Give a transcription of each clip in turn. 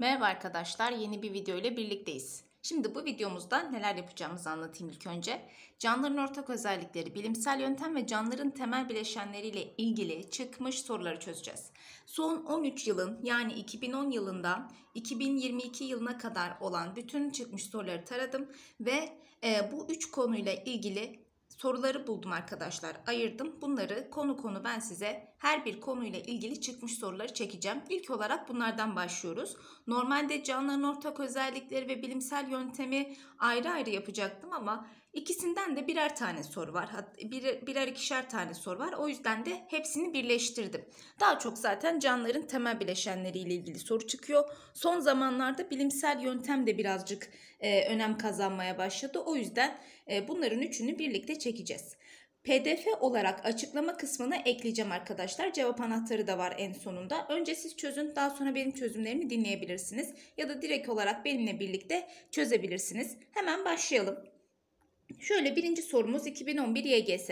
Merhaba arkadaşlar, yeni bir video ile birlikteyiz. Şimdi bu videomuzda neler yapacağımızı anlatayım ilk önce. Canlıların ortak özellikleri, bilimsel yöntem ve canlıların temel bileşenleriyle ilgili çıkmış soruları çözeceğiz. Son 13 yılın yani 2010 yılından 2022 yılına kadar olan bütün çıkmış soruları taradım ve e, bu üç konuyla ilgili soruları buldum arkadaşlar. Ayırdım. Bunları konu konu ben size her bir konuyla ilgili çıkmış soruları çekeceğim. İlk olarak bunlardan başlıyoruz. Normalde canlıların ortak özellikleri ve bilimsel yöntemi ayrı ayrı yapacaktım ama İkisinden de birer tane soru var. Bir, birer ikişer tane soru var. O yüzden de hepsini birleştirdim. Daha çok zaten canlıların temel bileşenleriyle ilgili soru çıkıyor. Son zamanlarda bilimsel yöntem de birazcık e, önem kazanmaya başladı. O yüzden e, bunların üçünü birlikte çekeceğiz. PDF olarak açıklama kısmına ekleyeceğim arkadaşlar. Cevap anahtarı da var en sonunda. Önce siz çözün daha sonra benim çözümlerimi dinleyebilirsiniz. Ya da direkt olarak benimle birlikte çözebilirsiniz. Hemen başlayalım. Şöyle birinci sorumuz 2011 YGS.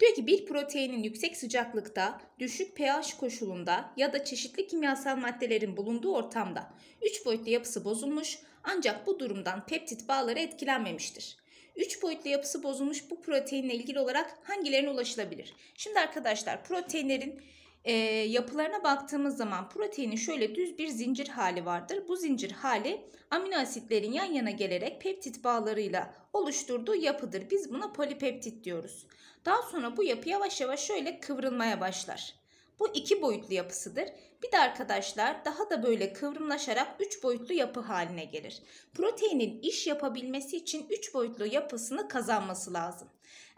Diyor ki bir proteinin yüksek sıcaklıkta, düşük pH koşulunda ya da çeşitli kimyasal maddelerin bulunduğu ortamda 3 boyutlu yapısı bozulmuş ancak bu durumdan peptit bağları etkilenmemiştir. 3 boyutlu yapısı bozulmuş bu proteinle ilgili olarak hangilerine ulaşılabilir? Şimdi arkadaşlar proteinlerin e, yapılarına baktığımız zaman proteinin şöyle düz bir zincir hali vardır. Bu zincir hali amino asitlerin yan yana gelerek peptit bağlarıyla oluşturduğu yapıdır. Biz buna polipeptit diyoruz. Daha sonra bu yapı yavaş yavaş şöyle kıvrılmaya başlar. Bu iki boyutlu yapısıdır. Bir de arkadaşlar daha da böyle kıvrımlaşarak üç boyutlu yapı haline gelir. Proteinin iş yapabilmesi için üç boyutlu yapısını kazanması lazım.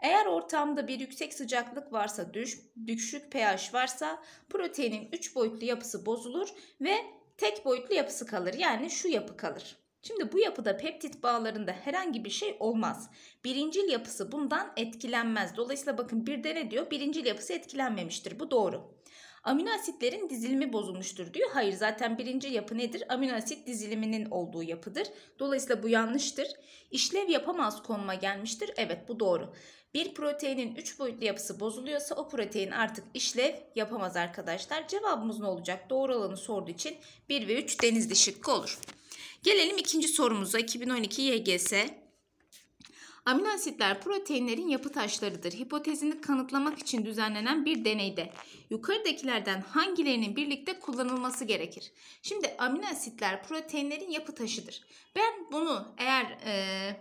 Eğer ortamda bir yüksek sıcaklık varsa, düş, düşük pH varsa proteinin 3 boyutlu yapısı bozulur ve tek boyutlu yapısı kalır. Yani şu yapı kalır. Şimdi bu yapıda peptit bağlarında herhangi bir şey olmaz. Birincil yapısı bundan etkilenmez. Dolayısıyla bakın bir de ne diyor? Birincil yapısı etkilenmemiştir. Bu doğru. Amino asitlerin dizilimi bozulmuştur diyor. Hayır zaten birinci yapı nedir? Amino asit diziliminin olduğu yapıdır. Dolayısıyla bu yanlıştır. İşlev yapamaz konuma gelmiştir. Evet bu doğru. Bir proteinin 3 boyutlu yapısı bozuluyorsa o protein artık işlev yapamaz arkadaşlar. Cevabımız ne olacak? Doğru olanı sorduğu için 1 ve 3 denizli şıkkı olur. Gelelim ikinci sorumuza 2012 YGS. Amino asitler proteinlerin yapı taşlarıdır. Hipotezini kanıtlamak için düzenlenen bir deneyde yukarıdakilerden hangilerinin birlikte kullanılması gerekir? Şimdi amino asitler proteinlerin yapı taşıdır. Ben bunu eğer... Ee,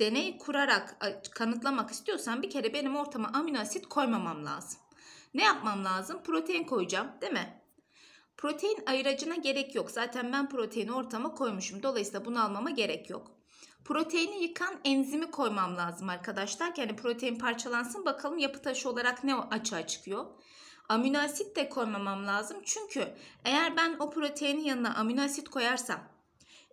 deney kurarak kanıtlamak istiyorsan bir kere benim ortama amino asit koymamam lazım. Ne yapmam lazım? Protein koyacağım değil mi? Protein ayıracına gerek yok. Zaten ben proteini ortama koymuşum. Dolayısıyla bunu almama gerek yok. Proteini yıkan enzimi koymam lazım arkadaşlar. Yani protein parçalansın bakalım yapı taşı olarak ne açığa çıkıyor. Amino asit de koymamam lazım. Çünkü eğer ben o proteinin yanına amino asit koyarsam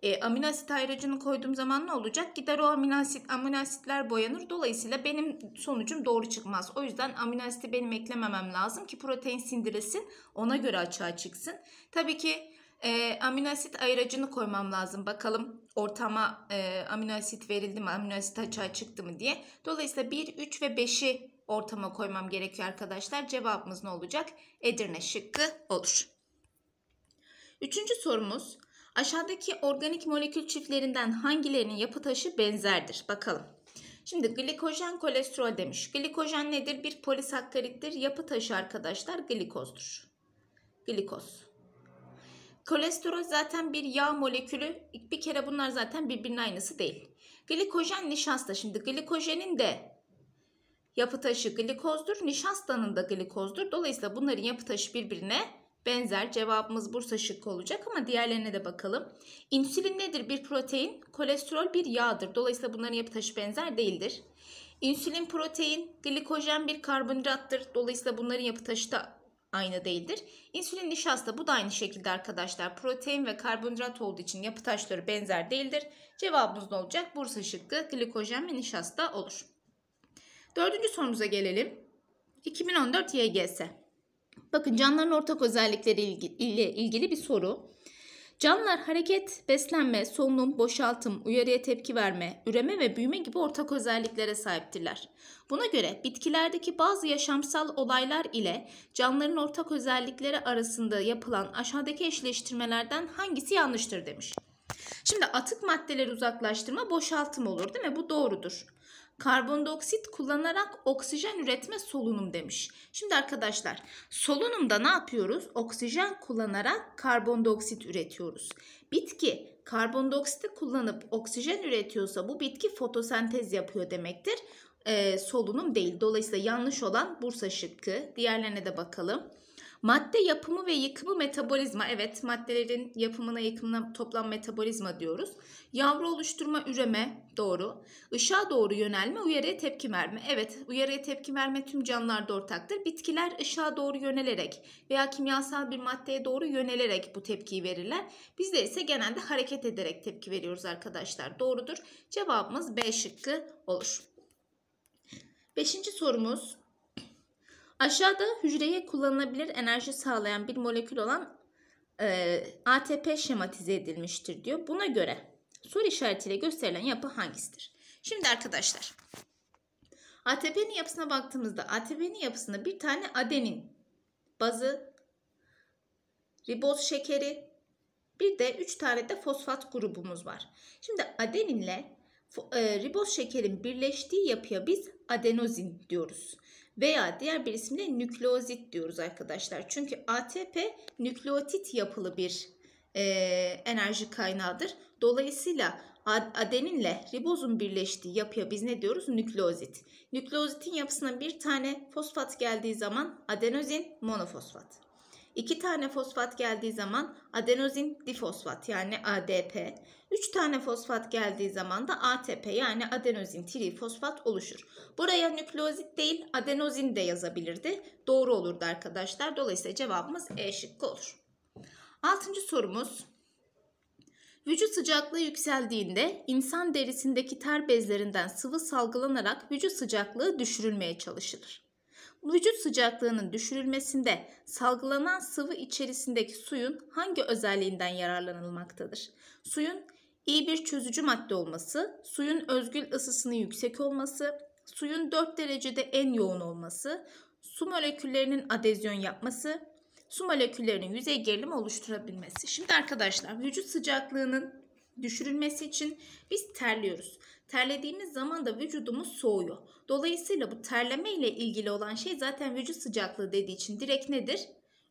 e, amino asit ayracını koyduğum zaman ne olacak? Gider o amino asit, amino asitler boyanır. Dolayısıyla benim sonucum doğru çıkmaz. O yüzden amino asiti benim eklememem lazım ki protein sindirilsin. Ona göre açığa çıksın. Tabii ki e, amino asit ayıracını koymam lazım. Bakalım ortama e, amino asit verildi mi, amino asit açığa çıktı mı diye. Dolayısıyla 1, 3 ve 5'i ortama koymam gerekiyor arkadaşlar. Cevabımız ne olacak? Edirne şıkkı olur. Üçüncü sorumuz Aşağıdaki organik molekül çiftlerinden hangilerinin yapı taşı benzerdir? Bakalım. Şimdi glikojen kolesterol demiş. Glikojen nedir? Bir polisakkarittir. Yapı taşı arkadaşlar glikozdur. Glikoz. Kolesterol zaten bir yağ molekülü. Bir kere bunlar zaten birbirine aynısı değil. Glikojen nişasta. Şimdi glikojenin de yapı taşı glikozdur. Nişastanın da glikozdur. Dolayısıyla bunların yapı taşı birbirine benzer. Cevabımız Bursa şıkkı olacak ama diğerlerine de bakalım. İnsülin nedir? Bir protein, kolesterol bir yağdır. Dolayısıyla bunların yapı taşı benzer değildir. İnsülin protein, glikojen bir karbonhidrattır. Dolayısıyla bunların yapı taşı da aynı değildir. İnsülin nişasta bu da aynı şekilde arkadaşlar. Protein ve karbonhidrat olduğu için yapı taşları benzer değildir. Cevabımız ne olacak? Bursa şıkkı glikojen ve nişasta olur. Dördüncü sorumuza gelelim. 2014 YGS. Bakın canlıların ortak özellikleri ile ilgili bir soru. Canlılar hareket, beslenme, solunum, boşaltım, uyarıya tepki verme, üreme ve büyüme gibi ortak özelliklere sahiptirler. Buna göre bitkilerdeki bazı yaşamsal olaylar ile canlıların ortak özellikleri arasında yapılan aşağıdaki eşleştirmelerden hangisi yanlıştır demiş. Şimdi atık maddeleri uzaklaştırma boşaltım olur değil mi? Bu doğrudur karbondioksit kullanarak oksijen üretme solunum demiş. Şimdi arkadaşlar solunumda ne yapıyoruz? Oksijen kullanarak karbondioksit üretiyoruz. Bitki karbondioksiti kullanıp oksijen üretiyorsa bu bitki fotosentez yapıyor demektir. Ee, solunum değil. Dolayısıyla yanlış olan Bursa şıkkı. Diğerlerine de bakalım. Madde yapımı ve yıkımı metabolizma. Evet maddelerin yapımına yıkımına toplam metabolizma diyoruz. Yavru oluşturma üreme doğru. Işığa doğru yönelme uyarıya tepki verme. Evet uyarıya tepki verme tüm canlılarda ortaktır. Bitkiler ışığa doğru yönelerek veya kimyasal bir maddeye doğru yönelerek bu tepkiyi verirler. Bizde ise genelde hareket ederek tepki veriyoruz arkadaşlar. Doğrudur. Cevabımız B şıkkı olur. Beşinci sorumuz Aşağıda hücreye kullanılabilir enerji sağlayan bir molekül olan e, ATP şematize edilmiştir diyor. Buna göre soru işaretiyle gösterilen yapı hangisidir? Şimdi arkadaşlar ATP'nin yapısına baktığımızda ATP'nin yapısında bir tane adenin bazı, riboz şekeri, bir de 3 tane de fosfat grubumuz var. Şimdi adeninle e, riboz şekerin birleştiği yapıya biz adenozin diyoruz veya diğer bir isimle nükleozit diyoruz arkadaşlar. Çünkü ATP nükleotit yapılı bir e, enerji kaynağıdır. Dolayısıyla adeninle ribozun birleştiği yapıya biz ne diyoruz? Nükleozit. Nükleozitin yapısına bir tane fosfat geldiği zaman adenozin monofosfat. 2 tane fosfat geldiği zaman adenozin difosfat yani ADP, 3 tane fosfat geldiği zaman da ATP yani adenozin trifosfat oluşur. Buraya nükleozit değil adenozin de yazabilirdi. Doğru olurdu arkadaşlar. Dolayısıyla cevabımız E şıkkı olur. Altıncı sorumuz Vücut sıcaklığı yükseldiğinde insan derisindeki ter bezlerinden sıvı salgılanarak vücut sıcaklığı düşürülmeye çalışılır. Vücut sıcaklığının düşürülmesinde salgılanan sıvı içerisindeki suyun hangi özelliğinden yararlanılmaktadır? Suyun iyi bir çözücü madde olması, suyun özgül ısısının yüksek olması, suyun 4 derecede en yoğun olması, su moleküllerinin adezyon yapması, su moleküllerinin yüzey gerilimi oluşturabilmesi. Şimdi arkadaşlar vücut sıcaklığının düşürülmesi için biz terliyoruz. Terlediğimiz zaman da vücudumuz soğuyor. Dolayısıyla bu terleme ile ilgili olan şey zaten vücut sıcaklığı dediği için direkt nedir?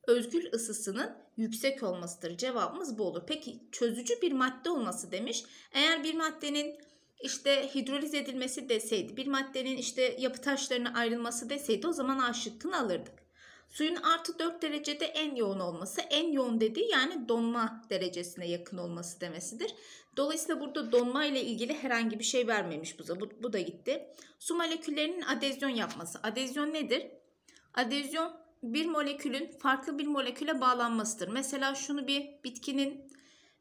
Özgül ısısının yüksek olmasıdır. Cevabımız bu olur. Peki çözücü bir madde olması demiş. Eğer bir maddenin işte hidroliz edilmesi deseydi, bir maddenin işte yapı taşlarına ayrılması deseydi o zaman A şıkkını alırdık. Suyun artı 4 derecede en yoğun olması, en yoğun dediği yani donma derecesine yakın olması demesidir. Dolayısıyla burada donma ile ilgili herhangi bir şey vermemiş bize. Bu, bu da gitti. Su moleküllerinin adezyon yapması. Adezyon nedir? Adezyon bir molekülün farklı bir moleküle bağlanmasıdır. Mesela şunu bir bitkinin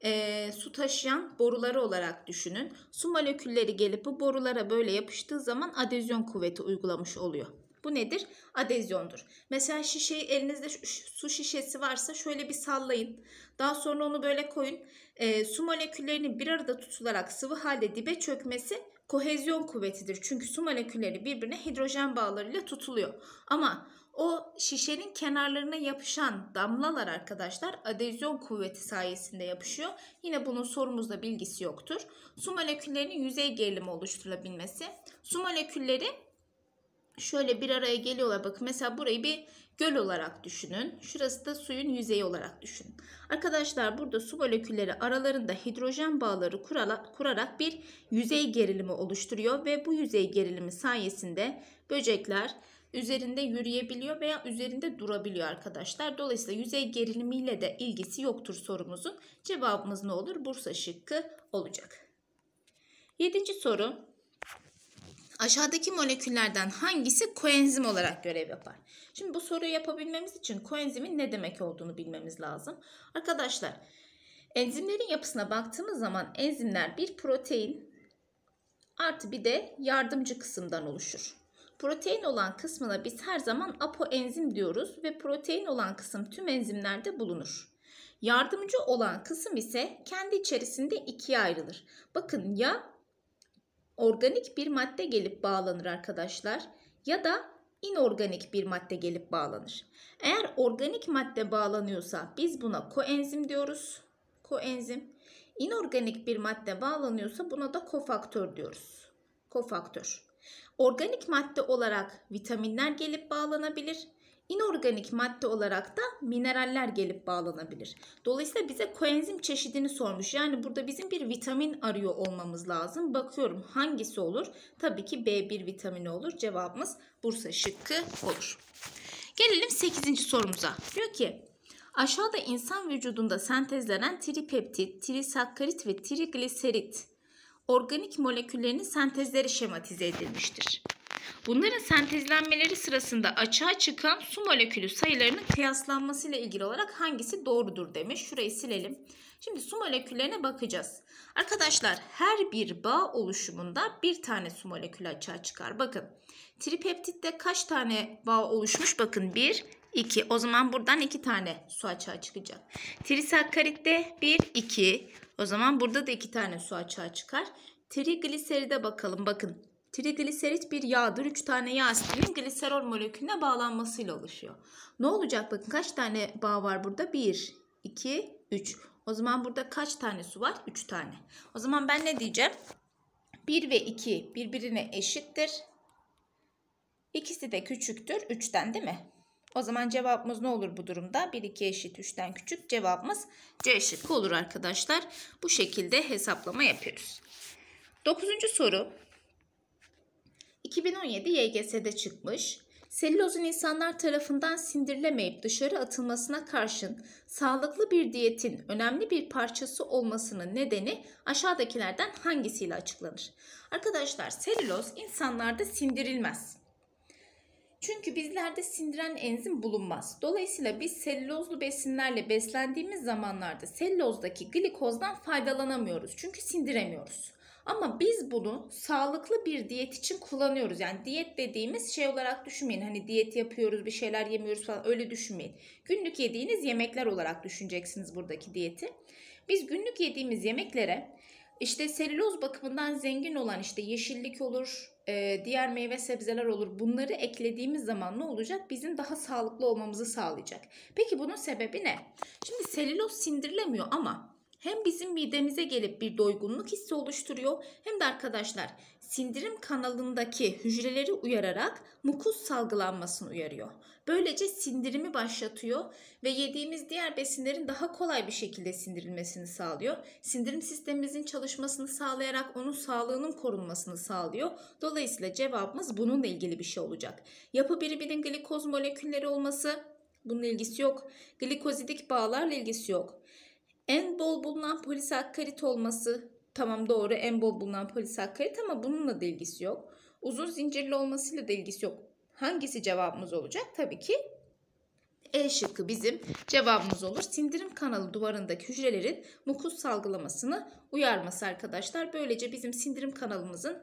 e, su taşıyan boruları olarak düşünün. Su molekülleri gelip bu borulara böyle yapıştığı zaman adezyon kuvveti uygulamış oluyor. Bu nedir? Adezyondur. Mesela şişeyi elinizde su şişesi varsa şöyle bir sallayın. Daha sonra onu böyle koyun. E, su moleküllerinin bir arada tutularak sıvı halde dibe çökmesi kohezyon kuvvetidir. Çünkü su molekülleri birbirine hidrojen bağlarıyla tutuluyor. Ama o şişenin kenarlarına yapışan damlalar arkadaşlar adezyon kuvveti sayesinde yapışıyor. Yine bunun sorumuzda bilgisi yoktur. Su moleküllerinin yüzey gerilimi oluşturulabilmesi. Su molekülleri şöyle bir araya geliyorlar. Bakın mesela burayı bir göl olarak düşünün. Şurası da suyun yüzeyi olarak düşünün. Arkadaşlar burada su molekülleri aralarında hidrojen bağları kurarak bir yüzey gerilimi oluşturuyor ve bu yüzey gerilimi sayesinde böcekler üzerinde yürüyebiliyor veya üzerinde durabiliyor arkadaşlar. Dolayısıyla yüzey gerilimiyle de ilgisi yoktur sorumuzun. Cevabımız ne olur? Bursa şıkkı olacak. Yedinci soru. Aşağıdaki moleküllerden hangisi koenzim olarak görev yapar? Şimdi bu soruyu yapabilmemiz için koenzimin ne demek olduğunu bilmemiz lazım. Arkadaşlar enzimlerin yapısına baktığımız zaman enzimler bir protein artı bir de yardımcı kısımdan oluşur. Protein olan kısmına biz her zaman apoenzim diyoruz ve protein olan kısım tüm enzimlerde bulunur. Yardımcı olan kısım ise kendi içerisinde ikiye ayrılır. Bakın ya organik bir madde gelip bağlanır arkadaşlar ya da inorganik bir madde gelip bağlanır. Eğer organik madde bağlanıyorsa biz buna koenzim diyoruz. Koenzim. İnorganik bir madde bağlanıyorsa buna da kofaktör diyoruz. Kofaktör. Organik madde olarak vitaminler gelip bağlanabilir inorganik madde olarak da mineraller gelip bağlanabilir. Dolayısıyla bize koenzim çeşidini sormuş. Yani burada bizim bir vitamin arıyor olmamız lazım. Bakıyorum hangisi olur? Tabii ki B1 vitamini olur. Cevabımız Bursa şıkkı olur. Gelelim 8. sorumuza. Diyor ki aşağıda insan vücudunda sentezlenen tripeptit, trisakkarit ve trigliserit organik moleküllerinin sentezleri şematize edilmiştir. Bunların sentezlenmeleri sırasında açığa çıkan su molekülü sayılarının kıyaslanması ile ilgili olarak hangisi doğrudur demiş. Şurayı silelim. Şimdi su moleküllerine bakacağız. Arkadaşlar her bir bağ oluşumunda bir tane su molekülü açığa çıkar. Bakın tripeptitte kaç tane bağ oluşmuş? Bakın 1, 2. O zaman buradan 2 tane su açığa çıkacak. Trisakkaritte 1, 2. O zaman burada da 2 tane su açığa çıkar. Trigliseride bakalım. Bakın Trigliserit bir yağdır. Üç tane yağ asitinin gliserol molekülüne bağlanmasıyla oluşuyor. Ne olacak bakın kaç tane bağ var burada? Bir, iki, üç. O zaman burada kaç tane su var? Üç tane. O zaman ben ne diyeceğim? Bir ve iki birbirine eşittir. İkisi de küçüktür üçten, değil mi? O zaman cevabımız ne olur bu durumda? 1, 2 eşit 3'ten küçük cevabımız C şıkkı olur arkadaşlar. Bu şekilde hesaplama yapıyoruz. Dokuzuncu soru 2017 YGS'de çıkmış. Selülozun insanlar tarafından sindirilemeyip dışarı atılmasına karşın sağlıklı bir diyetin önemli bir parçası olmasının nedeni aşağıdakilerden hangisiyle açıklanır? Arkadaşlar selüloz insanlarda sindirilmez. Çünkü bizlerde sindiren enzim bulunmaz. Dolayısıyla biz selülozlu besinlerle beslendiğimiz zamanlarda selülozdaki glikozdan faydalanamıyoruz. Çünkü sindiremiyoruz. Ama biz bunu sağlıklı bir diyet için kullanıyoruz. Yani diyet dediğimiz şey olarak düşünmeyin. Hani diyet yapıyoruz, bir şeyler yemiyoruz falan öyle düşünmeyin. Günlük yediğiniz yemekler olarak düşüneceksiniz buradaki diyeti. Biz günlük yediğimiz yemeklere işte selüloz bakımından zengin olan işte yeşillik olur, e, diğer meyve sebzeler olur. Bunları eklediğimiz zaman ne olacak? Bizim daha sağlıklı olmamızı sağlayacak. Peki bunun sebebi ne? Şimdi selüloz sindirilemiyor ama hem bizim midemize gelip bir doygunluk hissi oluşturuyor hem de arkadaşlar sindirim kanalındaki hücreleri uyararak mukus salgılanmasını uyarıyor. Böylece sindirimi başlatıyor ve yediğimiz diğer besinlerin daha kolay bir şekilde sindirilmesini sağlıyor. Sindirim sistemimizin çalışmasını sağlayarak onun sağlığının korunmasını sağlıyor. Dolayısıyla cevabımız bununla ilgili bir şey olacak. Yapı biriminin glikoz molekülleri olması bunun ilgisi yok. Glikozidik bağlarla ilgisi yok en bol bulunan polisakkarit olması tamam doğru en bol bulunan polisakkarit ama bununla da ilgisi yok. Uzun zincirli olmasıyla da ilgisi yok. Hangisi cevabımız olacak? Tabii ki E şıkkı bizim cevabımız olur. Sindirim kanalı duvarındaki hücrelerin mukus salgılamasını uyarması arkadaşlar. Böylece bizim sindirim kanalımızın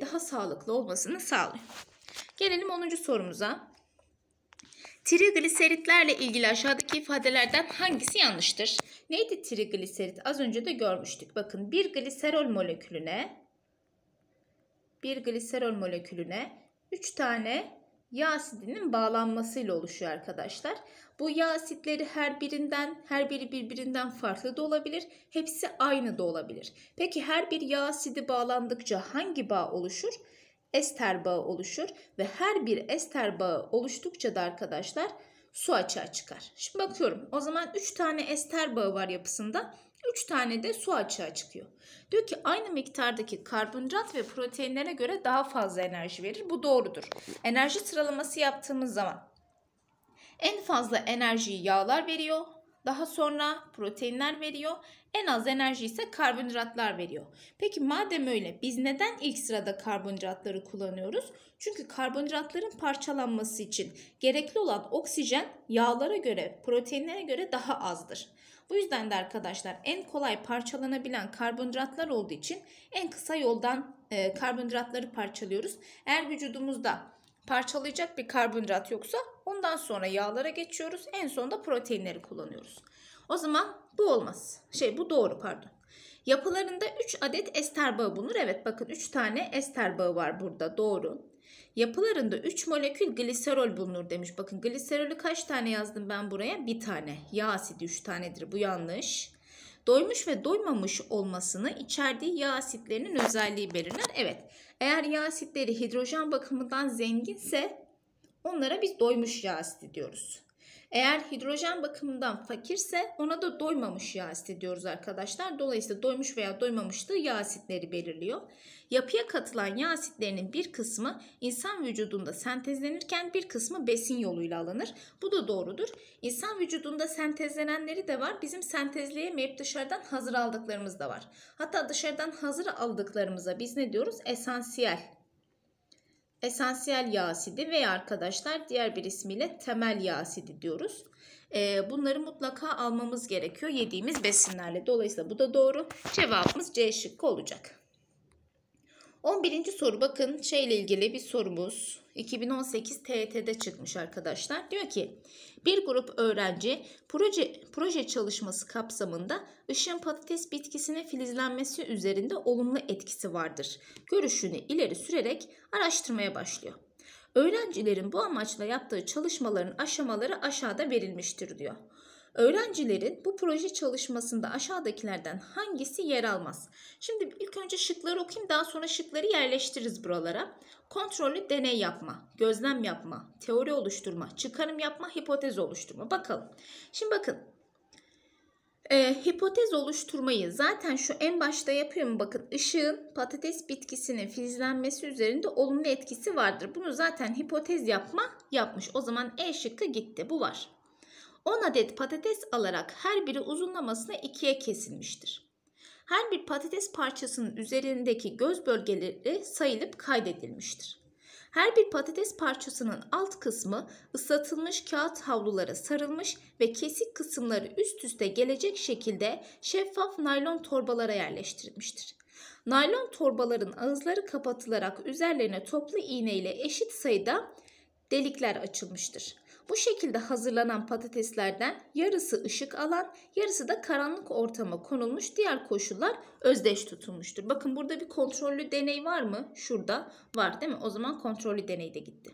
daha sağlıklı olmasını sağlıyor. Gelelim 10. sorumuza. Trigliseritlerle ilgili aşağıdaki ifadelerden hangisi yanlıştır? Neydi trigliserit? Az önce de görmüştük. Bakın bir gliserol molekülüne bir gliserol molekülüne 3 tane yağ asidinin bağlanmasıyla oluşuyor arkadaşlar. Bu yağ asitleri her birinden, her biri birbirinden farklı da olabilir. Hepsi aynı da olabilir. Peki her bir yağ asidi bağlandıkça hangi bağ oluşur? ester bağı oluşur ve her bir ester bağı oluştukça da arkadaşlar su açığa çıkar. Şimdi bakıyorum o zaman 3 tane ester bağı var yapısında. 3 tane de su açığa çıkıyor. Diyor ki aynı miktardaki karbonhidrat ve proteinlere göre daha fazla enerji verir. Bu doğrudur. Enerji sıralaması yaptığımız zaman en fazla enerjiyi yağlar veriyor. Daha sonra proteinler veriyor. En az enerji ise karbonhidratlar veriyor. Peki madem öyle biz neden ilk sırada karbonhidratları kullanıyoruz? Çünkü karbonhidratların parçalanması için gerekli olan oksijen yağlara göre, proteinlere göre daha azdır. Bu yüzden de arkadaşlar en kolay parçalanabilen karbonhidratlar olduğu için en kısa yoldan karbonhidratları parçalıyoruz. Eğer vücudumuzda parçalayacak bir karbonhidrat yoksa ondan sonra yağlara geçiyoruz. En sonunda proteinleri kullanıyoruz. O zaman bu olmaz. Şey bu doğru pardon. Yapılarında 3 adet ester bağı bulunur. Evet bakın 3 tane ester bağı var burada doğru. Yapılarında 3 molekül gliserol bulunur demiş. Bakın gliserolü kaç tane yazdım ben buraya? Bir tane. Yağ asidi 3 tanedir bu yanlış doymuş ve doymamış olmasını içerdiği yağ asitlerinin özelliği belirler. Evet eğer yağ asitleri hidrojen bakımından zenginse onlara biz doymuş yağ asidi diyoruz. Eğer hidrojen bakımından fakirse ona da doymamış yağ asidi diyoruz arkadaşlar. Dolayısıyla doymuş veya doymamıştı yağ asitleri belirliyor. Yapıya katılan yağ asitlerinin bir kısmı insan vücudunda sentezlenirken bir kısmı besin yoluyla alınır. Bu da doğrudur. İnsan vücudunda sentezlenenleri de var. Bizim sentezleyemeyip dışarıdan hazır aldıklarımız da var. Hatta dışarıdan hazır aldıklarımıza biz ne diyoruz? Esansiyel esansiyel asidi veya arkadaşlar diğer bir ismiyle temel asidi diyoruz. Ee, bunları mutlaka almamız gerekiyor yediğimiz besinlerle. Dolayısıyla bu da doğru. Cevabımız C şıkkı olacak. 11. soru bakın şeyle ilgili bir sorumuz. 2018 TET'de çıkmış arkadaşlar. Diyor ki bir grup öğrenci proje, proje çalışması kapsamında ışın patates bitkisine filizlenmesi üzerinde olumlu etkisi vardır. Görüşünü ileri sürerek araştırmaya başlıyor. Öğrencilerin bu amaçla yaptığı çalışmaların aşamaları aşağıda verilmiştir diyor. Öğrencilerin bu proje çalışmasında aşağıdakilerden hangisi yer almaz? Şimdi ilk önce şıkları okuyayım daha sonra şıkları yerleştiririz buralara. Kontrollü deney yapma, gözlem yapma, teori oluşturma, çıkarım yapma, hipotez oluşturma. Bakalım. Şimdi bakın e, hipotez oluşturmayı zaten şu en başta yapıyorum. Bakın ışığın patates bitkisinin filizlenmesi üzerinde olumlu etkisi vardır. Bunu zaten hipotez yapma yapmış. O zaman E şıkkı gitti. Bu var. 10 adet patates alarak her biri uzunlamasına ikiye kesilmiştir. Her bir patates parçasının üzerindeki göz bölgeleri sayılıp kaydedilmiştir. Her bir patates parçasının alt kısmı ıslatılmış kağıt havlulara sarılmış ve kesik kısımları üst üste gelecek şekilde şeffaf naylon torbalara yerleştirilmiştir. Naylon torbaların ağızları kapatılarak üzerlerine toplu iğne ile eşit sayıda delikler açılmıştır. Bu şekilde hazırlanan patateslerden yarısı ışık alan, yarısı da karanlık ortama konulmuş diğer koşullar özdeş tutulmuştur. Bakın burada bir kontrollü deney var mı? Şurada var değil mi? O zaman kontrollü deney de gitti.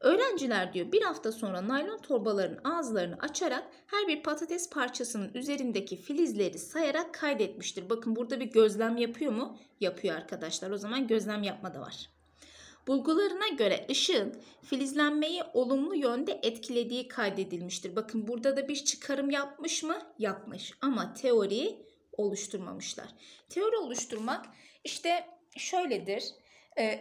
Öğrenciler diyor bir hafta sonra naylon torbaların ağızlarını açarak her bir patates parçasının üzerindeki filizleri sayarak kaydetmiştir. Bakın burada bir gözlem yapıyor mu? Yapıyor arkadaşlar. O zaman gözlem yapma da var. Bulgularına göre ışığın filizlenmeyi olumlu yönde etkilediği kaydedilmiştir. Bakın burada da bir çıkarım yapmış mı? Yapmış ama teori oluşturmamışlar. Teori oluşturmak işte şöyledir.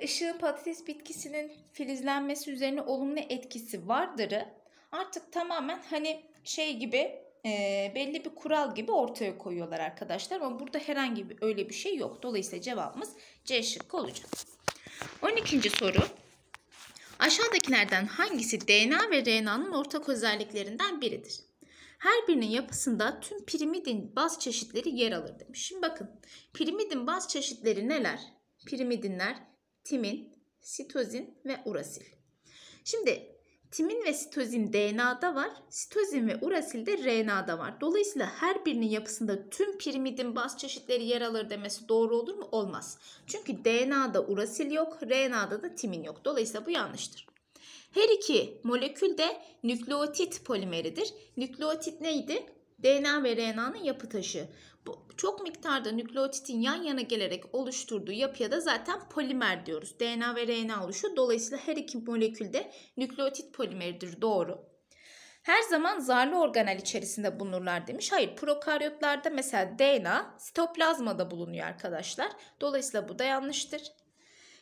Işığın ee, patates bitkisinin filizlenmesi üzerine olumlu etkisi vardırı artık tamamen hani şey gibi e, belli bir kural gibi ortaya koyuyorlar arkadaşlar. Ama burada herhangi bir öyle bir şey yok. Dolayısıyla cevabımız C şıkkı olacak. 12. soru. Aşağıdakilerden hangisi DNA ve RNA'nın ortak özelliklerinden biridir? Her birinin yapısında tüm pirimidin baz çeşitleri yer alır demiş. Şimdi bakın pirimidin baz çeşitleri neler? Pirimidinler timin, sitozin ve urasil. Şimdi Timin ve sitozin DNA'da var. Sitozin ve urasil de RNA'da var. Dolayısıyla her birinin yapısında tüm pirimidin baz çeşitleri yer alır demesi doğru olur mu? Olmaz. Çünkü DNA'da urasil yok, RNA'da da timin yok. Dolayısıyla bu yanlıştır. Her iki molekül de nükleotit polimeridir. Nükleotit neydi? DNA ve RNA'nın yapı taşı çok miktarda nükleotitin yan yana gelerek oluşturduğu yapıya da zaten polimer diyoruz. DNA ve RNA oluşu. Dolayısıyla her iki molekülde nükleotit polimeridir doğru. Her zaman zarlı organel içerisinde bulunurlar demiş. Hayır prokaryotlarda mesela DNA sitoplazmada bulunuyor arkadaşlar. Dolayısıyla bu da yanlıştır.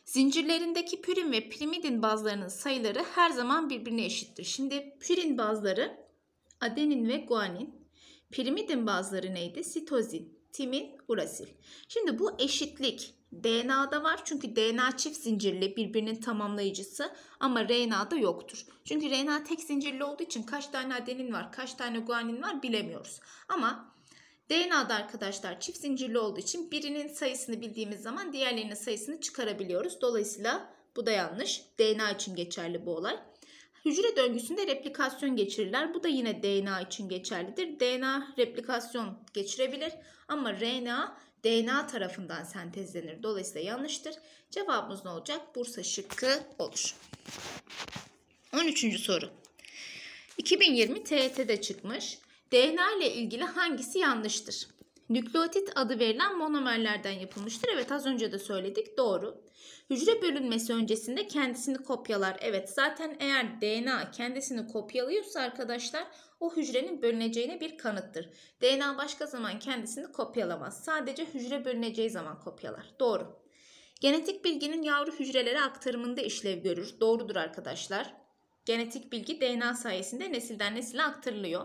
Zincirlerindeki pürin ve pirimidin bazlarının sayıları her zaman birbirine eşittir. Şimdi pürin bazları adenin ve guanin, Pirimidin bazıları neydi? Sitozin, timin, urasil. Şimdi bu eşitlik DNA'da var çünkü DNA çift zincirli birbirinin tamamlayıcısı ama RNA'da yoktur. Çünkü RNA tek zincirli olduğu için kaç tane adenin var kaç tane guanin var bilemiyoruz. Ama DNA'da arkadaşlar çift zincirli olduğu için birinin sayısını bildiğimiz zaman diğerlerinin sayısını çıkarabiliyoruz. Dolayısıyla bu da yanlış. DNA için geçerli bu olay. Hücre döngüsünde replikasyon geçirirler. Bu da yine DNA için geçerlidir. DNA replikasyon geçirebilir ama RNA DNA tarafından sentezlenir. Dolayısıyla yanlıştır. Cevabımız ne olacak? Bursa şıkkı olur. 13. soru. 2020 TET'de çıkmış. DNA ile ilgili hangisi yanlıştır? nükleotit adı verilen monomerlerden yapılmıştır. Evet az önce de söyledik doğru. Hücre bölünmesi öncesinde kendisini kopyalar. Evet zaten eğer DNA kendisini kopyalıyorsa arkadaşlar o hücrenin bölüneceğine bir kanıttır. DNA başka zaman kendisini kopyalamaz. Sadece hücre bölüneceği zaman kopyalar. Doğru. Genetik bilginin yavru hücrelere aktarımında işlev görür. Doğrudur arkadaşlar. Genetik bilgi DNA sayesinde nesilden nesile aktarılıyor.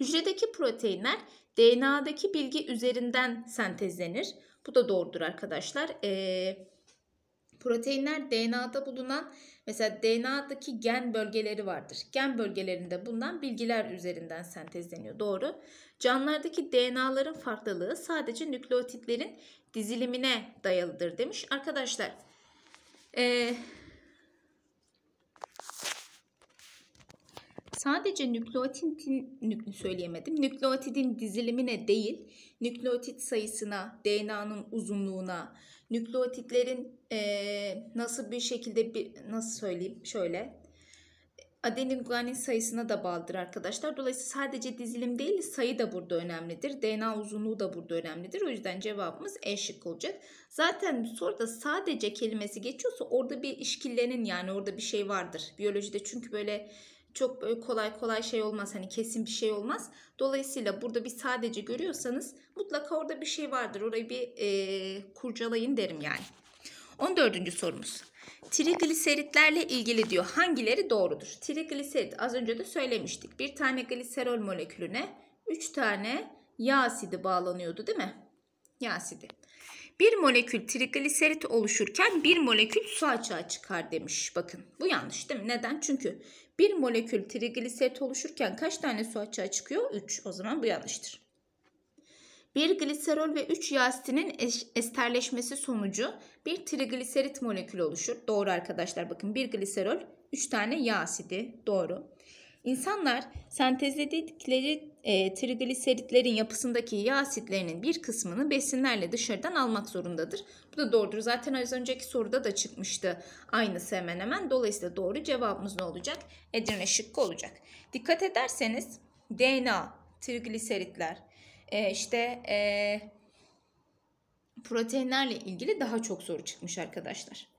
Hücredeki proteinler DNA'daki bilgi üzerinden sentezlenir. Bu da doğrudur arkadaşlar. Ee, proteinler DNA'da bulunan mesela DNA'daki gen bölgeleri vardır. Gen bölgelerinde bulunan bilgiler üzerinden sentezleniyor. Doğru. Canlardaki DNA'ların farklılığı sadece nükleotitlerin dizilimine dayalıdır demiş. Arkadaşlar... Ee, sadece nükleotidin nük, söyleyemedim. Nükleotidin dizilimine değil, nükleotit sayısına, DNA'nın uzunluğuna, nükleotitlerin e, nasıl bir şekilde bir nasıl söyleyeyim şöyle adenin guanin sayısına da bağlıdır arkadaşlar. Dolayısıyla sadece dizilim değil sayı da burada önemlidir. DNA uzunluğu da burada önemlidir. O yüzden cevabımız E şık olacak. Zaten soruda sadece kelimesi geçiyorsa orada bir işkillenin yani orada bir şey vardır. Biyolojide çünkü böyle çok böyle kolay kolay şey olmaz. Hani kesin bir şey olmaz. Dolayısıyla burada bir sadece görüyorsanız mutlaka orada bir şey vardır. Orayı bir e, kurcalayın derim yani. 14. sorumuz. Trigliseritlerle ilgili diyor. Hangileri doğrudur? Trigliserit az önce de söylemiştik. Bir tane gliserol molekülüne 3 tane yağ asidi bağlanıyordu değil mi? Yağ asidi. Bir molekül trigliserit oluşurken bir molekül su açığa çıkar demiş. Bakın bu yanlış değil mi? Neden? Çünkü bir molekül trigliserit oluşurken kaç tane su açığa çıkıyor? 3. O zaman bu yanlıştır. Bir gliserol ve 3 yastinin esterleşmesi sonucu bir trigliserit molekülü oluşur. Doğru arkadaşlar bakın bir gliserol 3 tane yağ yasidi. Doğru. İnsanlar sentezledikleri e, trigliseritlerin yapısındaki yağ asitlerinin bir kısmını besinlerle dışarıdan almak zorundadır. Bu da doğrudur. Zaten az önceki soruda da çıkmıştı aynısı hemen hemen. Dolayısıyla doğru cevabımız ne olacak? Edirne şıkkı olacak. Dikkat ederseniz DNA, trigliseritler, e, işte e, proteinlerle ilgili daha çok soru çıkmış arkadaşlar.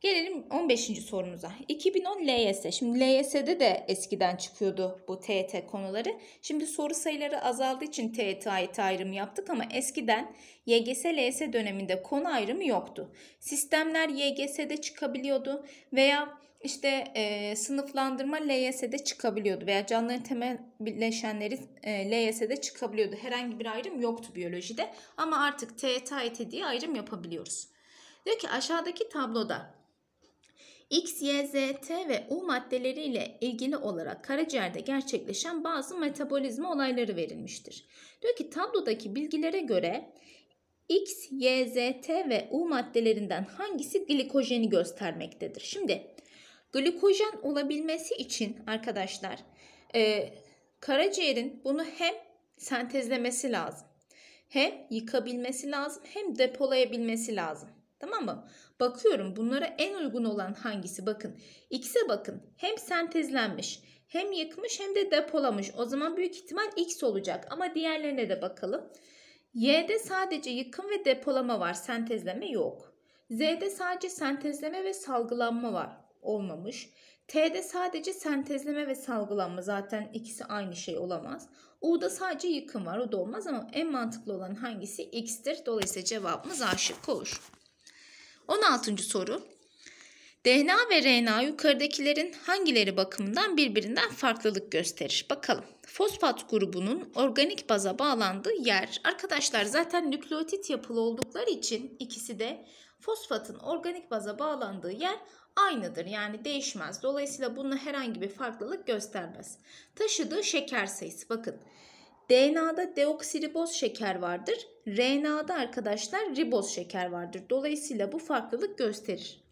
Gelelim 15. sorumuza. 2010 LYS. Şimdi LYS'de de eskiden çıkıyordu bu TET konuları. Şimdi soru sayıları azaldığı için TET ait ayrım yaptık ama eskiden YGS LYS döneminde konu ayrımı yoktu. Sistemler YGS'de çıkabiliyordu veya işte e, sınıflandırma LYS'de çıkabiliyordu veya canlıların temel bileşenleri e, LYS'de çıkabiliyordu. Herhangi bir ayrım yoktu biyolojide ama artık TET ait diye ayrım yapabiliyoruz. Diyor ki aşağıdaki tabloda X, Y, Z, T ve U maddeleriyle ilgili olarak karaciğerde gerçekleşen bazı metabolizma olayları verilmiştir. Diyor ki tablodaki bilgilere göre X, Y, Z, T ve U maddelerinden hangisi glikojeni göstermektedir? Şimdi glikojen olabilmesi için arkadaşlar e, karaciğerin bunu hem sentezlemesi lazım hem yıkabilmesi lazım hem depolayabilmesi lazım. Tamam mı? Bakıyorum bunlara en uygun olan hangisi? Bakın X'e bakın. Hem sentezlenmiş hem yıkmış hem de depolamış. O zaman büyük ihtimal X olacak ama diğerlerine de bakalım. Y'de sadece yıkım ve depolama var. Sentezleme yok. Z'de sadece sentezleme ve salgılanma var. Olmamış. T'de sadece sentezleme ve salgılanma zaten ikisi aynı şey olamaz. U'da sadece yıkım var o da olmaz ama en mantıklı olan hangisi X'tir. Dolayısıyla cevabımız A olur. 16. soru. DNA ve RNA yukarıdakilerin hangileri bakımından birbirinden farklılık gösterir? Bakalım. Fosfat grubunun organik baza bağlandığı yer. Arkadaşlar zaten nükleotit yapılı oldukları için ikisi de fosfatın organik baza bağlandığı yer aynıdır. Yani değişmez. Dolayısıyla bununla herhangi bir farklılık göstermez. Taşıdığı şeker sayısı bakın. DNA'da deoksiriboz şeker vardır. RNA'da arkadaşlar riboz şeker vardır. Dolayısıyla bu farklılık gösterir.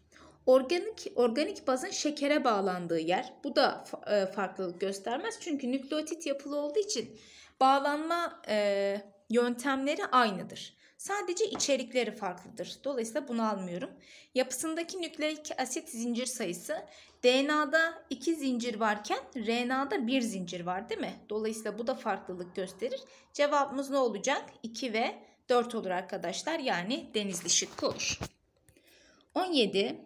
Organik organik bazın şekere bağlandığı yer. Bu da e, farklılık göstermez. Çünkü nükleotit yapılı olduğu için bağlanma e, yöntemleri aynıdır. Sadece içerikleri farklıdır. Dolayısıyla bunu almıyorum. Yapısındaki nükleik asit zincir sayısı DNA'da 2 zincir varken RNA'da 1 zincir var değil mi? Dolayısıyla bu da farklılık gösterir. Cevabımız ne olacak? 2 ve 4 olur arkadaşlar. Yani denizli şıkkı olur. 17.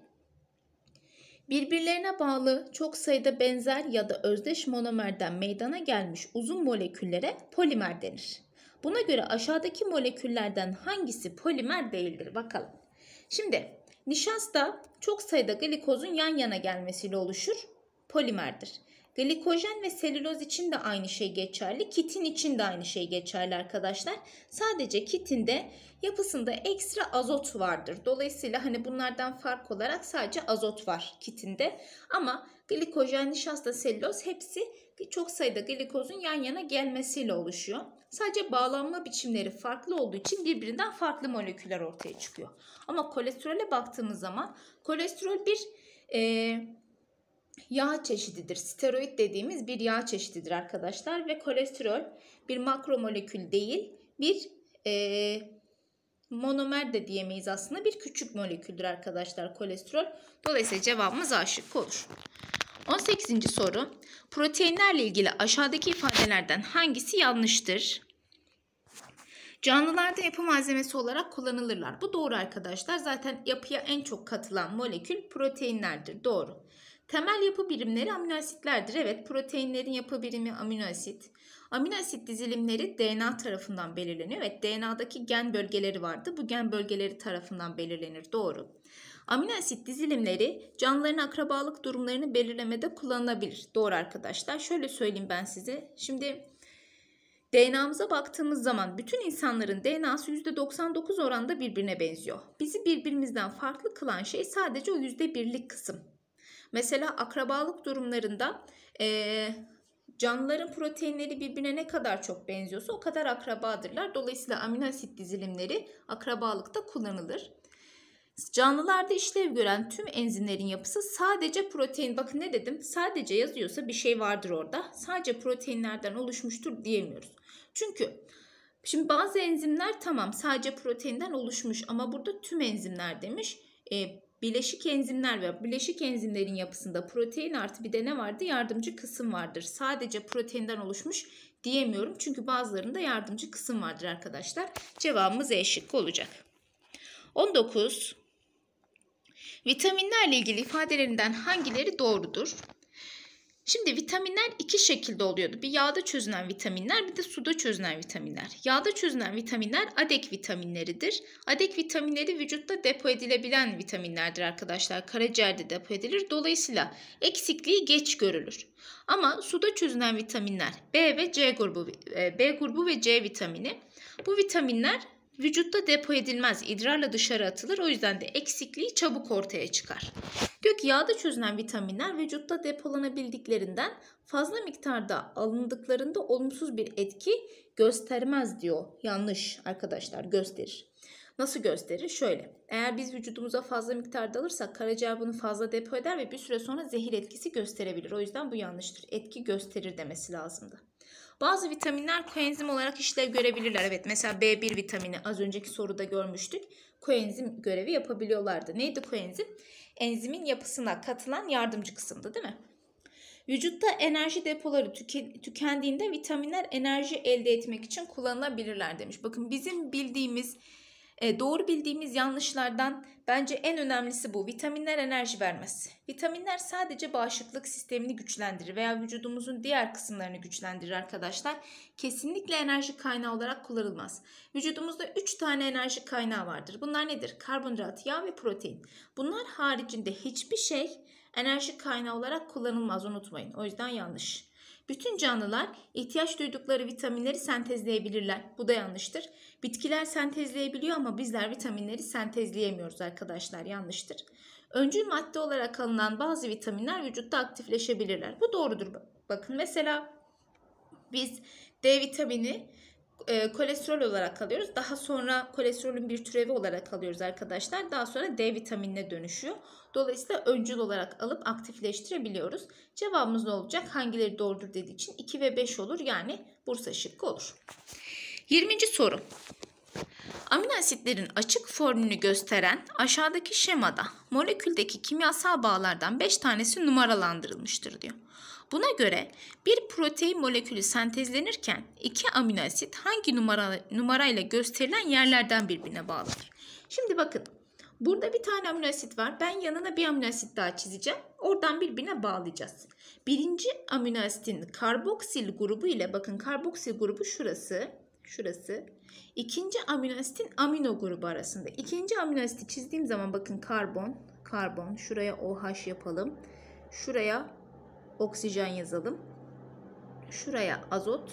Birbirlerine bağlı çok sayıda benzer ya da özdeş monomerden meydana gelmiş uzun moleküllere polimer denir. Buna göre aşağıdaki moleküllerden hangisi polimer değildir? Bakalım. Şimdi nişasta çok sayıda glikozun yan yana gelmesiyle oluşur. Polimerdir. Glikojen ve selüloz için de aynı şey geçerli. Kitin için de aynı şey geçerli arkadaşlar. Sadece kitinde yapısında ekstra azot vardır. Dolayısıyla hani bunlardan fark olarak sadece azot var kitinde. Ama glikojen, nişasta, selüloz hepsi çok sayıda glikozun yan yana gelmesiyle oluşuyor. Sadece bağlanma biçimleri farklı olduğu için birbirinden farklı moleküller ortaya çıkıyor. Ama kolesterole baktığımız zaman kolesterol bir e, yağ çeşididir. Steroid dediğimiz bir yağ çeşididir arkadaşlar ve kolesterol bir makromolekül değil bir e, monomer de diyemeyiz aslında bir küçük moleküldür arkadaşlar kolesterol. Dolayısıyla cevabımız A olur. 18. soru. Proteinlerle ilgili aşağıdaki ifadelerden hangisi yanlıştır? Canlılarda yapı malzemesi olarak kullanılırlar. Bu doğru arkadaşlar. Zaten yapıya en çok katılan molekül proteinlerdir. Doğru. Temel yapı birimleri amino asitlerdir. Evet proteinlerin yapı birimi amino asit. Amino asit dizilimleri DNA tarafından belirleniyor. Evet DNA'daki gen bölgeleri vardı. Bu gen bölgeleri tarafından belirlenir. Doğru. Amino asit dizilimleri canlıların akrabalık durumlarını belirlemede kullanılabilir. Doğru arkadaşlar. Şöyle söyleyeyim ben size. Şimdi DNA'mıza baktığımız zaman bütün insanların DNA'sı %99 oranda birbirine benziyor. Bizi birbirimizden farklı kılan şey sadece o %1'lik kısım. Mesela akrabalık durumlarında e, canlıların proteinleri birbirine ne kadar çok benziyorsa o kadar akrabadırlar. Dolayısıyla amino asit dizilimleri akrabalıkta kullanılır. Canlılarda işlev gören tüm enzimlerin yapısı sadece protein. Bakın ne dedim? Sadece yazıyorsa bir şey vardır orada. Sadece proteinlerden oluşmuştur diyemiyoruz. Çünkü şimdi bazı enzimler tamam sadece proteinden oluşmuş ama burada tüm enzimler demiş. E, bileşik enzimler ve bileşik enzimlerin yapısında protein artı bir de ne vardı? Yardımcı kısım vardır. Sadece proteinden oluşmuş diyemiyorum. Çünkü bazılarında yardımcı kısım vardır arkadaşlar. Cevabımız E şıkkı olacak. 19 Vitaminlerle ilgili ifadelerinden hangileri doğrudur? Şimdi vitaminler iki şekilde oluyordu. Bir yağda çözünen vitaminler bir de suda çözünen vitaminler. Yağda çözünen vitaminler adek vitaminleridir. Adek vitaminleri vücutta depo edilebilen vitaminlerdir arkadaşlar. Karaciğerde depo edilir. Dolayısıyla eksikliği geç görülür. Ama suda çözünen vitaminler B ve C grubu, e, B grubu ve C vitamini. Bu vitaminler vücutta depo edilmez, idrarla dışarı atılır. O yüzden de eksikliği çabuk ortaya çıkar. Diyor yağda çözünen vitaminler vücutta depolanabildiklerinden fazla miktarda alındıklarında olumsuz bir etki göstermez diyor. Yanlış arkadaşlar gösterir. Nasıl gösterir? Şöyle. Eğer biz vücudumuza fazla miktarda alırsak karaciğer bunu fazla depo eder ve bir süre sonra zehir etkisi gösterebilir. O yüzden bu yanlıştır. Etki gösterir demesi lazımdı. Bazı vitaminler koenzim olarak işlev görebilirler. Evet mesela B1 vitamini az önceki soruda görmüştük. Koenzim görevi yapabiliyorlardı. Neydi koenzim? Enzimin yapısına katılan yardımcı kısımdı değil mi? Vücutta enerji depoları tükendiğinde vitaminler enerji elde etmek için kullanılabilirler demiş. Bakın bizim bildiğimiz e, doğru bildiğimiz yanlışlardan bence en önemlisi bu. Vitaminler enerji vermez. Vitaminler sadece bağışıklık sistemini güçlendirir veya vücudumuzun diğer kısımlarını güçlendirir arkadaşlar. Kesinlikle enerji kaynağı olarak kullanılmaz. Vücudumuzda 3 tane enerji kaynağı vardır. Bunlar nedir? Karbonhidrat, yağ ve protein. Bunlar haricinde hiçbir şey enerji kaynağı olarak kullanılmaz unutmayın. O yüzden yanlış. Bütün canlılar ihtiyaç duydukları vitaminleri sentezleyebilirler. Bu da yanlıştır. Bitkiler sentezleyebiliyor ama bizler vitaminleri sentezleyemiyoruz arkadaşlar. Yanlıştır. Öncül madde olarak alınan bazı vitaminler vücutta aktifleşebilirler. Bu doğrudur. Bakın mesela biz D vitamini e, kolesterol olarak alıyoruz. Daha sonra kolesterolün bir türevi olarak alıyoruz arkadaşlar. Daha sonra D vitaminine dönüşüyor. Dolayısıyla öncül olarak alıp aktifleştirebiliyoruz. Cevabımız ne olacak? Hangileri doğrudur dediği için 2 ve 5 olur. Yani Bursa şıkkı olur. 20. soru. Amino asitlerin açık formülünü gösteren aşağıdaki şemada moleküldeki kimyasal bağlardan 5 tanesi numaralandırılmıştır diyor. Buna göre bir protein molekülü sentezlenirken iki amino asit hangi numara, numarayla gösterilen yerlerden birbirine bağlanır? Şimdi bakın burada bir tane amino asit var. Ben yanına bir amino asit daha çizeceğim. Oradan birbirine bağlayacağız. Birinci amino asitin karboksil grubu ile bakın karboksil grubu şurası. Şurası. İkinci amino asitin amino grubu arasında. İkinci amino asiti çizdiğim zaman bakın karbon. Karbon. Şuraya OH yapalım. Şuraya oksijen yazalım. Şuraya azot,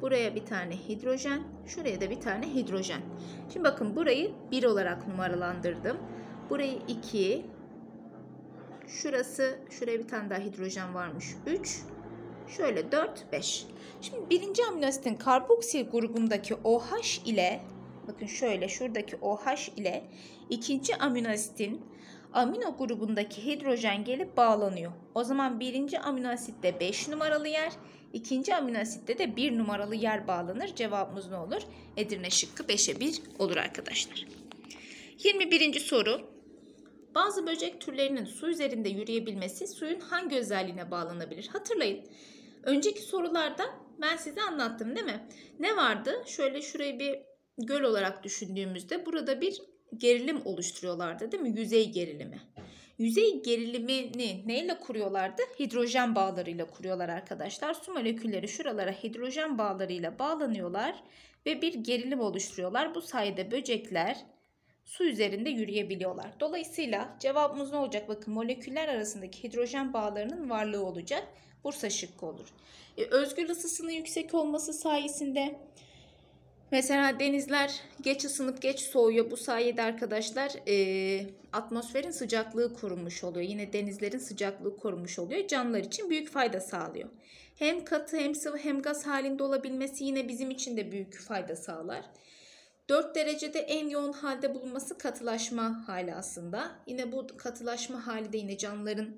buraya bir tane hidrojen, şuraya da bir tane hidrojen. Şimdi bakın burayı 1 olarak numaralandırdım. Burayı 2, şurası, şuraya bir tane daha hidrojen varmış 3, şöyle 4, 5. Şimdi birinci aminoasitin karboksil grubundaki OH ile Bakın şöyle şuradaki OH ile ikinci aminoasitin amino grubundaki hidrojen gelip bağlanıyor. O zaman birinci amino asitte 5 numaralı yer, ikinci amino asitte de 1 numaralı yer bağlanır. Cevabımız ne olur? Edirne şıkkı 5'e 1 olur arkadaşlar. 21. soru. Bazı böcek türlerinin su üzerinde yürüyebilmesi suyun hangi özelliğine bağlanabilir? Hatırlayın. Önceki sorularda ben size anlattım değil mi? Ne vardı? Şöyle şurayı bir göl olarak düşündüğümüzde burada bir gerilim oluşturuyorlardı değil mi? Yüzey gerilimi. Yüzey gerilimini neyle kuruyorlardı? Hidrojen bağlarıyla kuruyorlar arkadaşlar. Su molekülleri şuralara hidrojen bağlarıyla bağlanıyorlar ve bir gerilim oluşturuyorlar. Bu sayede böcekler su üzerinde yürüyebiliyorlar. Dolayısıyla cevabımız ne olacak? Bakın moleküller arasındaki hidrojen bağlarının varlığı olacak. Bursa şıkkı olur. E, özgül ısısının yüksek olması sayesinde Mesela denizler geç ısınıp geç soğuyor. Bu sayede arkadaşlar e, atmosferin sıcaklığı korunmuş oluyor. Yine denizlerin sıcaklığı korunmuş oluyor. Canlılar için büyük fayda sağlıyor. Hem katı hem sıvı hem gaz halinde olabilmesi yine bizim için de büyük fayda sağlar. 4 derecede en yoğun halde bulunması katılaşma hali aslında. Yine bu katılaşma hali de yine canlıların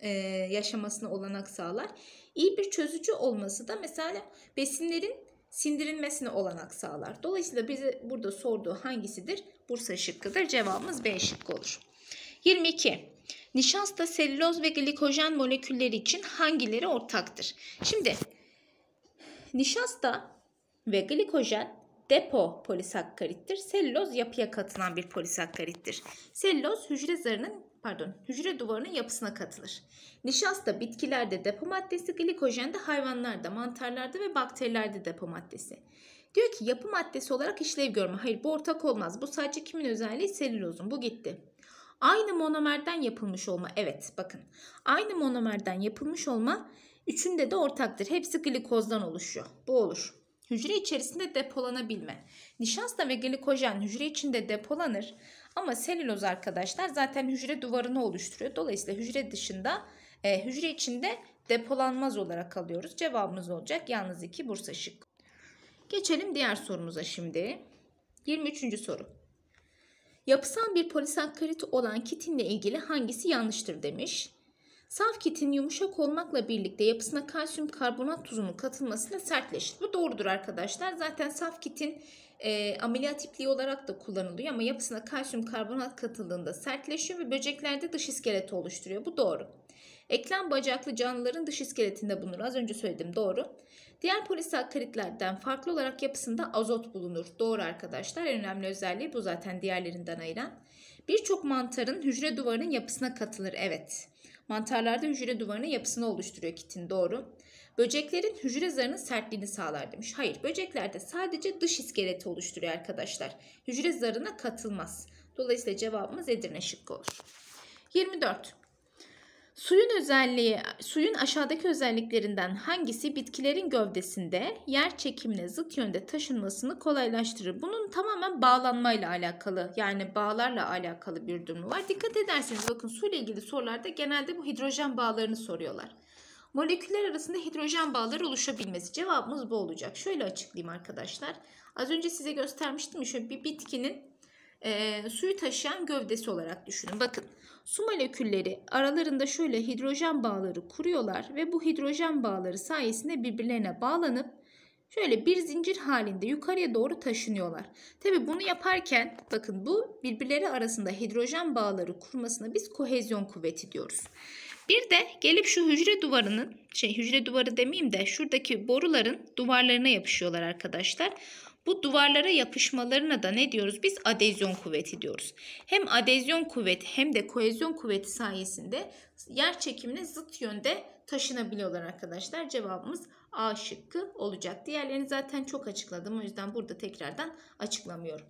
e, yaşamasına olanak sağlar. İyi bir çözücü olması da mesela besinlerin sindirilmesine olanak sağlar. Dolayısıyla bize burada sorduğu hangisidir? Bursa şıkkıdır. Cevabımız B şıkkı olur. 22. Nişasta, selüloz ve glikojen molekülleri için hangileri ortaktır? Şimdi nişasta ve glikojen depo polisakkarittir. Selüloz yapıya katılan bir polisakkarittir. Selüloz hücre zarının pardon hücre duvarının yapısına katılır. Nişasta bitkilerde depo maddesi, glikojen de hayvanlarda, mantarlarda ve bakterilerde depo maddesi. Diyor ki yapı maddesi olarak işlev görme. Hayır bu ortak olmaz. Bu sadece kimin özelliği? Selülozun. Bu gitti. Aynı monomerden yapılmış olma. Evet bakın. Aynı monomerden yapılmış olma üçünde de ortaktır. Hepsi glikozdan oluşuyor. Bu olur. Hücre içerisinde depolanabilme. Nişasta ve glikojen hücre içinde depolanır ama selüloz arkadaşlar zaten hücre duvarını oluşturuyor. Dolayısıyla hücre dışında, e, hücre içinde depolanmaz olarak alıyoruz. Cevabımız olacak yalnız 2 Bursa şık. Geçelim diğer sorumuza şimdi. 23. soru. Yapısal bir polisakkarit olan kitinle ilgili hangisi yanlıştır demiş. Saf kitin yumuşak olmakla birlikte yapısına kalsiyum karbonat tuzunun katılmasıyla sertleşir. Bu doğrudur arkadaşlar. Zaten saf kitin e, ameliyat ipliği olarak da kullanılıyor ama yapısına kalsiyum karbonat katıldığında sertleşiyor ve böceklerde dış iskeleti oluşturuyor. Bu doğru. Eklem bacaklı canlıların dış iskeletinde bulunur. Az önce söyledim doğru. Diğer polisakkaritlerden farklı olarak yapısında azot bulunur. Doğru arkadaşlar. En önemli özelliği bu zaten diğerlerinden ayıran. Birçok mantarın hücre duvarının yapısına katılır. Evet. Mantarlarda hücre duvarının yapısını oluşturuyor kitin. Doğru böceklerin hücre zarının sertliğini sağlar demiş. Hayır böceklerde sadece dış iskeleti oluşturuyor arkadaşlar. Hücre zarına katılmaz. Dolayısıyla cevabımız Edirne şıkkı olur. 24. Suyun özelliği, suyun aşağıdaki özelliklerinden hangisi bitkilerin gövdesinde yer çekimine zıt yönde taşınmasını kolaylaştırır? Bunun tamamen bağlanmayla alakalı yani bağlarla alakalı bir durumu var. Dikkat ederseniz bakın su ile ilgili sorularda genelde bu hidrojen bağlarını soruyorlar moleküller arasında hidrojen bağları oluşabilmesi. Cevabımız bu olacak. Şöyle açıklayayım arkadaşlar. Az önce size göstermiştim. Şöyle bir bitkinin e, suyu taşıyan gövdesi olarak düşünün. Bakın su molekülleri aralarında şöyle hidrojen bağları kuruyorlar ve bu hidrojen bağları sayesinde birbirlerine bağlanıp şöyle bir zincir halinde yukarıya doğru taşınıyorlar. Tabi bunu yaparken bakın bu birbirleri arasında hidrojen bağları kurmasına biz kohezyon kuvveti diyoruz. Bir de gelip şu hücre duvarının, şey hücre duvarı demeyeyim de şuradaki boruların duvarlarına yapışıyorlar arkadaşlar. Bu duvarlara yapışmalarına da ne diyoruz? Biz adezyon kuvveti diyoruz. Hem adezyon kuvveti hem de kohezyon kuvveti sayesinde yer çekimine zıt yönde taşınabiliyorlar arkadaşlar. Cevabımız A şıkkı olacak. Diğerlerini zaten çok açıkladım. O yüzden burada tekrardan açıklamıyorum.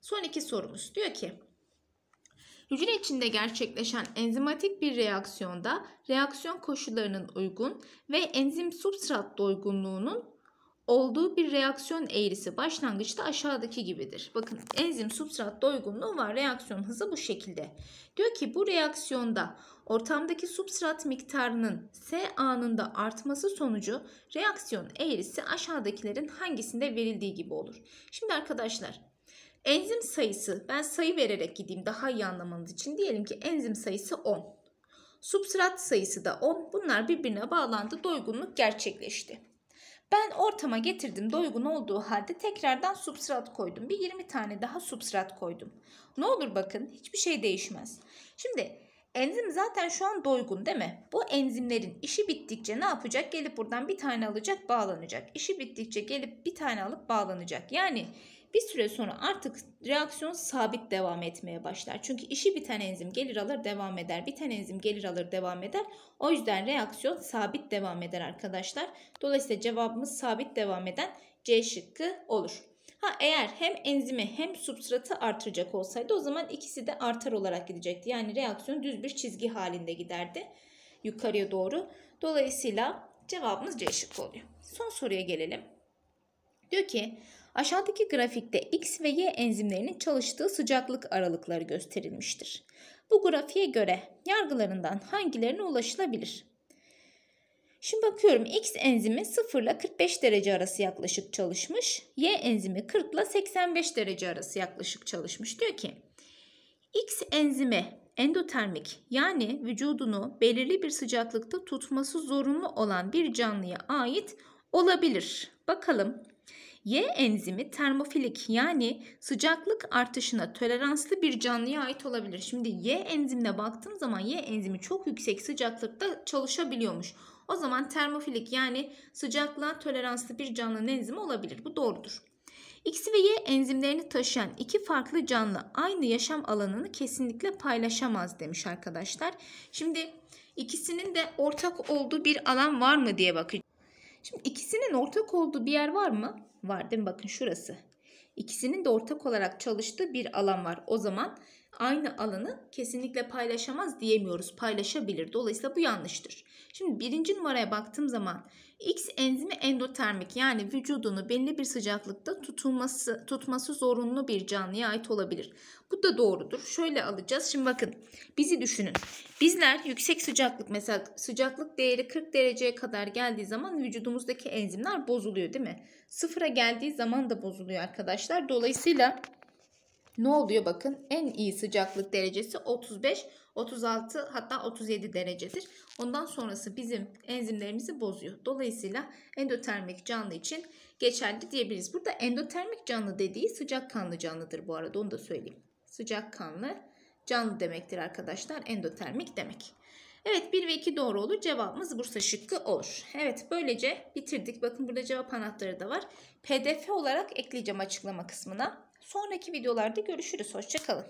Son iki sorumuz. Diyor ki Hücre içinde gerçekleşen enzimatik bir reaksiyonda reaksiyon koşullarının uygun ve enzim substrat doygunluğunun olduğu bir reaksiyon eğrisi başlangıçta aşağıdaki gibidir. Bakın enzim substrat doygunluğu var. Reaksiyon hızı bu şekilde. Diyor ki bu reaksiyonda ortamdaki substrat miktarının S anında artması sonucu reaksiyon eğrisi aşağıdakilerin hangisinde verildiği gibi olur. Şimdi arkadaşlar Enzim sayısı, ben sayı vererek gideyim daha iyi anlamanız için. Diyelim ki enzim sayısı 10. Substrat sayısı da 10. Bunlar birbirine bağlandı, doygunluk gerçekleşti. Ben ortama getirdim doygun olduğu halde tekrardan substrat koydum. Bir 20 tane daha substrat koydum. Ne olur bakın hiçbir şey değişmez. Şimdi enzim zaten şu an doygun değil mi? Bu enzimlerin işi bittikçe ne yapacak? Gelip buradan bir tane alacak bağlanacak. İşi bittikçe gelip bir tane alıp bağlanacak. Yani bir süre sonra artık reaksiyon sabit devam etmeye başlar. Çünkü işi biten enzim gelir alır devam eder. Biten enzim gelir alır devam eder. O yüzden reaksiyon sabit devam eder arkadaşlar. Dolayısıyla cevabımız sabit devam eden C şıkkı olur. Ha eğer hem enzimi hem substratı artıracak olsaydı o zaman ikisi de artar olarak gidecekti. Yani reaksiyon düz bir çizgi halinde giderdi yukarıya doğru. Dolayısıyla cevabımız C şıkkı oluyor. Son soruya gelelim. Diyor ki Aşağıdaki grafikte X ve Y enzimlerinin çalıştığı sıcaklık aralıkları gösterilmiştir. Bu grafiğe göre yargılarından hangilerine ulaşılabilir? Şimdi bakıyorum X enzimi 0 ile 45 derece arası yaklaşık çalışmış. Y enzimi 40 ile 85 derece arası yaklaşık çalışmış. Diyor ki X enzimi endotermik yani vücudunu belirli bir sıcaklıkta tutması zorunlu olan bir canlıya ait olabilir. Bakalım Y enzimi termofilik yani sıcaklık artışına toleranslı bir canlıya ait olabilir. Şimdi Y enzimine baktığım zaman Y enzimi çok yüksek sıcaklıkta çalışabiliyormuş. O zaman termofilik yani sıcaklığa toleranslı bir canlı enzimi olabilir. Bu doğrudur. X ve Y enzimlerini taşıyan iki farklı canlı aynı yaşam alanını kesinlikle paylaşamaz demiş arkadaşlar. Şimdi ikisinin de ortak olduğu bir alan var mı diye bakacağız. Şimdi ikisinin ortak olduğu bir yer var mı? Var değil mi? Bakın şurası. İkisinin de ortak olarak çalıştığı bir alan var. O zaman aynı alanı kesinlikle paylaşamaz diyemiyoruz. Paylaşabilir. Dolayısıyla bu yanlıştır. Şimdi birinci numaraya baktığım zaman X enzimi endotermik yani vücudunu belli bir sıcaklıkta tutulması, tutması zorunlu bir canlıya ait olabilir. Bu da doğrudur. Şöyle alacağız. Şimdi bakın bizi düşünün. Bizler yüksek sıcaklık mesela sıcaklık değeri 40 dereceye kadar geldiği zaman vücudumuzdaki enzimler bozuluyor değil mi? Sıfıra geldiği zaman da bozuluyor arkadaşlar. Dolayısıyla ne oluyor bakın en iyi sıcaklık derecesi 35, 36 hatta 37 derecedir. Ondan sonrası bizim enzimlerimizi bozuyor. Dolayısıyla endotermik canlı için geçerli diyebiliriz. Burada endotermik canlı dediği sıcak kanlı canlıdır bu arada onu da söyleyeyim. Sıcak kanlı canlı demektir arkadaşlar endotermik demek. Evet 1 ve 2 doğru olur. Cevabımız Bursa şıkkı olur. Evet böylece bitirdik. Bakın burada cevap anahtarı da var. PDF olarak ekleyeceğim açıklama kısmına. Sonraki videolarda görüşürüz. Hoşçakalın.